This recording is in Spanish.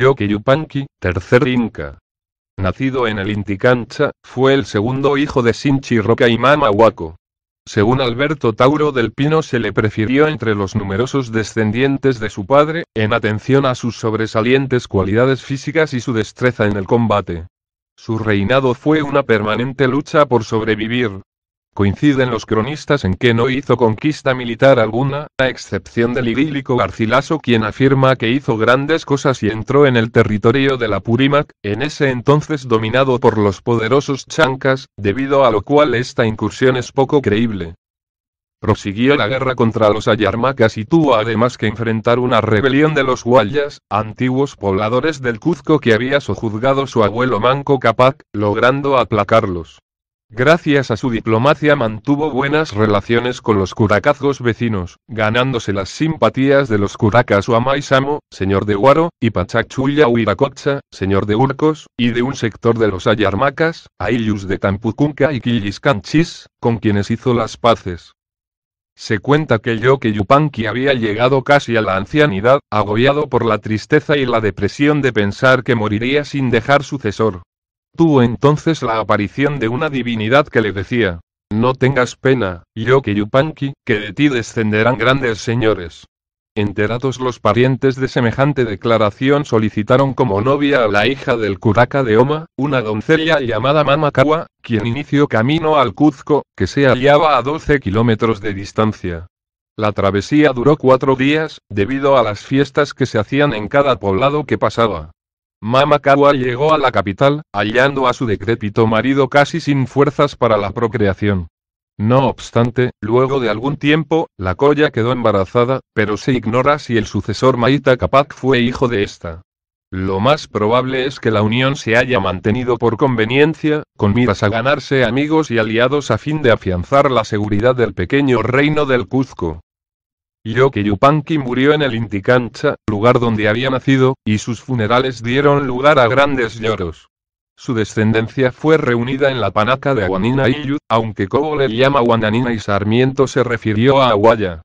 Yoki Yupanqui, tercer Inca. Nacido en el Inticancha, fue el segundo hijo de Sinchi Roca y Mama Huaco. Según Alberto Tauro del Pino se le prefirió entre los numerosos descendientes de su padre, en atención a sus sobresalientes cualidades físicas y su destreza en el combate. Su reinado fue una permanente lucha por sobrevivir, Coinciden los cronistas en que no hizo conquista militar alguna, a excepción del idílico Garcilaso quien afirma que hizo grandes cosas y entró en el territorio de la Purímac, en ese entonces dominado por los poderosos chancas, debido a lo cual esta incursión es poco creíble. Prosiguió la guerra contra los ayarmacas y tuvo además que enfrentar una rebelión de los huayas, antiguos pobladores del Cuzco que había sojuzgado su abuelo Manco Capac, logrando aplacarlos. Gracias a su diplomacia mantuvo buenas relaciones con los curacazgos vecinos, ganándose las simpatías de los curacas Amaisamo, señor de Guaro, y Pachachulla Huiracocha, señor de Urcos, y de un sector de los Ayarmacas, Ayllus de Tampucunca y Quilliscanchis, con quienes hizo las paces. Se cuenta que que Yupanqui había llegado casi a la ancianidad, agobiado por la tristeza y la depresión de pensar que moriría sin dejar sucesor, Tuvo entonces la aparición de una divinidad que le decía, No tengas pena, que Yupanqui, que de ti descenderán grandes señores. Enterados los parientes de semejante declaración solicitaron como novia a la hija del curaca de Oma, una doncella llamada Mamakawa, quien inició camino al Cuzco, que se hallaba a 12 kilómetros de distancia. La travesía duró cuatro días, debido a las fiestas que se hacían en cada poblado que pasaba. Mama llegó a la capital, hallando a su decrépito marido casi sin fuerzas para la procreación. No obstante, luego de algún tiempo, la colla quedó embarazada, pero se ignora si el sucesor Maita Capac fue hijo de esta. Lo más probable es que la unión se haya mantenido por conveniencia, con miras a ganarse amigos y aliados a fin de afianzar la seguridad del pequeño reino del Cuzco. Yoke murió en el Inticancha, lugar donde había nacido, y sus funerales dieron lugar a grandes lloros. Su descendencia fue reunida en la panaca de Aguanina Yu, aunque Cobo le llama Guananina y Sarmiento se refirió a Aguaya.